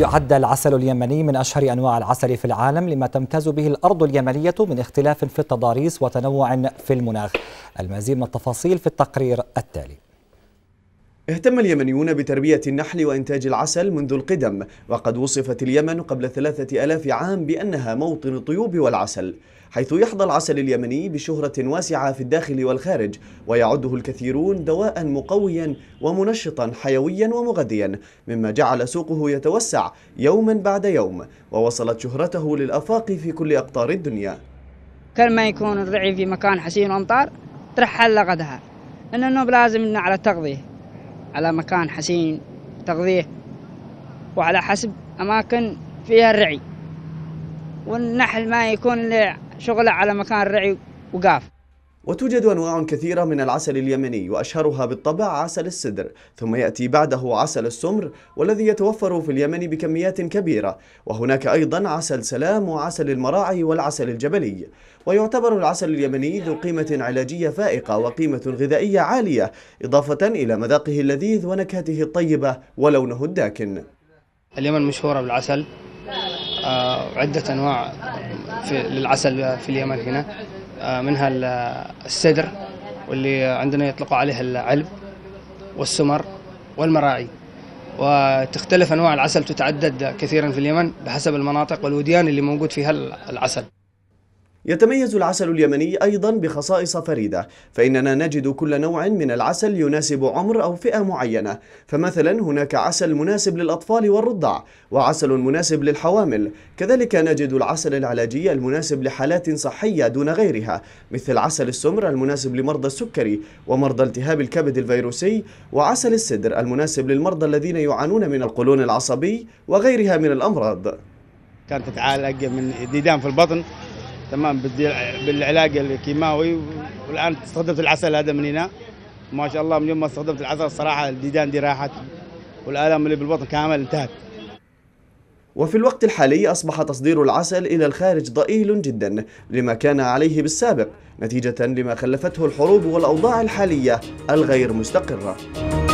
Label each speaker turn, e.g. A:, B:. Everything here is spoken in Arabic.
A: يعد العسل اليمني من أشهر أنواع العسل في العالم لما تمتاز به الأرض اليمنية من اختلاف في التضاريس وتنوع في المناخ المزيد من التفاصيل في التقرير
B: التالي اهتم اليمنيون بتربية النحل وإنتاج العسل منذ القدم وقد وصفت اليمن قبل ثلاثة ألاف عام بأنها موطن الطيوب والعسل حيث يحظى العسل اليمني بشهرة واسعة في الداخل والخارج ويعده الكثيرون دواء مقويا ومنشطا حيويا ومغذيا مما جعل سوقه يتوسع يوما بعد يوم ووصلت شهرته للأفاق في كل أقطار الدنيا
C: كل ما يكون الرعي في مكان حسين وأمطار ترحل لغدها إنه بلازم لازم على التغذية على مكان حسين تغذيه وعلى حسب أماكن فيها الرعي والنحل ما يكون شغله على مكان الرعي وقاف
B: وتوجد أنواع كثيرة من العسل اليمني وأشهرها بالطبع عسل السدر ثم يأتي بعده عسل السمر والذي يتوفر في اليمن بكميات كبيرة وهناك أيضا عسل سلام وعسل المراعي والعسل الجبلي ويعتبر العسل اليمني ذو قيمة علاجية فائقة وقيمة غذائية عالية إضافة إلى مذاقه اللذيذ ونكهته الطيبة ولونه الداكن اليمن مشهورة بالعسل آه، عدة أنواع
C: في
A: للعسل في اليمن هنا آه، منها السدر واللي عندنا يطلقوا عليها العلب والسمر والمراعي وتختلف انواع العسل تتعدد كثيرا في اليمن بحسب المناطق والوديان اللي موجود فيها العسل
B: يتميز العسل اليمني أيضا بخصائص فريدة فإننا نجد كل نوع من العسل يناسب عمر أو فئة معينة فمثلا هناك عسل مناسب للأطفال والرضع وعسل مناسب للحوامل كذلك نجد العسل العلاجي المناسب لحالات صحية دون غيرها مثل عسل السمر المناسب لمرضى السكري ومرضى التهاب الكبد الفيروسي وعسل السدر المناسب للمرضى الذين يعانون من القولون العصبي وغيرها من الأمراض
D: كانت تتعالج من ديدان في البطن تمام بالعلاج الكيماوي والان استخدمت العسل هذا من هنا ما شاء الله من يوم ما استخدمت العسل صراحه الديدان دي راحت والالم اللي بالبطن كامل انتهت
B: وفي الوقت الحالي أصبح تصدير العسل إلى الخارج ضئيل جدا لما كان عليه بالسابق نتيجة لما خلفته الحروب والأوضاع الحالية الغير مستقرة